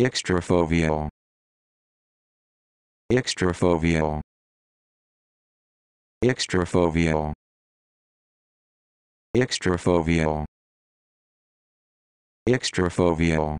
extrafoveal extrafoveal extrafoveal extrafoveal extrafoveal